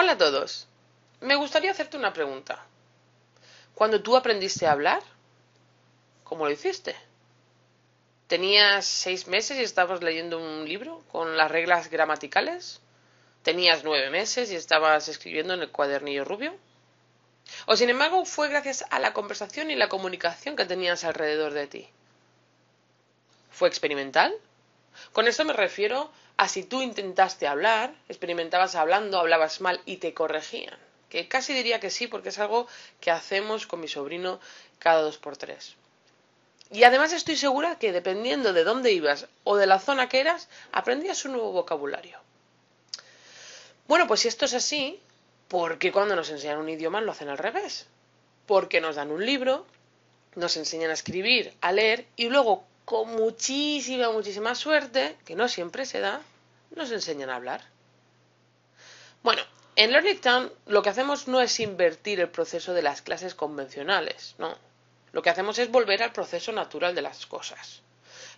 Hola a todos. Me gustaría hacerte una pregunta. Cuando tú aprendiste a hablar, ¿cómo lo hiciste? ¿Tenías seis meses y estabas leyendo un libro con las reglas gramaticales? ¿Tenías nueve meses y estabas escribiendo en el cuadernillo rubio? ¿O sin embargo fue gracias a la conversación y la comunicación que tenías alrededor de ti? ¿Fue experimental? Con esto me refiero Así tú intentaste hablar, experimentabas hablando, hablabas mal y te corregían. Que casi diría que sí, porque es algo que hacemos con mi sobrino cada dos por tres. Y además estoy segura que dependiendo de dónde ibas o de la zona que eras, aprendías un nuevo vocabulario. Bueno, pues si esto es así, ¿por qué cuando nos enseñan un idioma lo hacen al revés? Porque nos dan un libro, nos enseñan a escribir, a leer y luego con muchísima, muchísima suerte, que no siempre se da, nos enseñan a hablar. Bueno, en Learning Town lo que hacemos no es invertir el proceso de las clases convencionales, no. Lo que hacemos es volver al proceso natural de las cosas.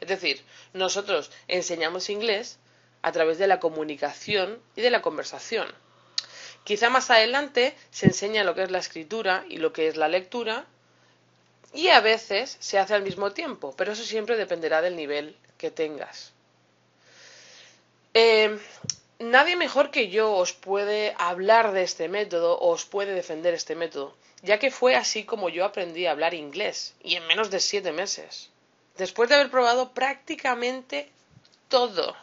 Es decir, nosotros enseñamos inglés a través de la comunicación y de la conversación. Quizá más adelante se enseña lo que es la escritura y lo que es la lectura y a veces se hace al mismo tiempo, pero eso siempre dependerá del nivel que tengas. Eh, nadie mejor que yo os puede hablar de este método o os puede defender este método, ya que fue así como yo aprendí a hablar inglés, y en menos de siete meses, después de haber probado prácticamente todo.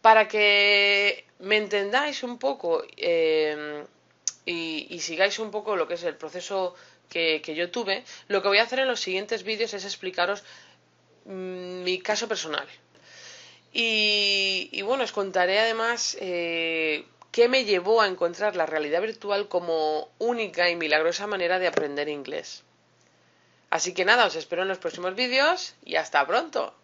Para que me entendáis un poco, eh, y, sigáis un poco lo que es el proceso que, yo tuve, lo que voy a hacer en los siguientes vídeos es explicaros mm, mi caso personal. Y, bueno, os contaré además eh, qué me llevó a encontrar la realidad virtual como única y milagrosa manera de aprender inglés. Así que nada, os espero en los próximos vídeos y hasta pronto.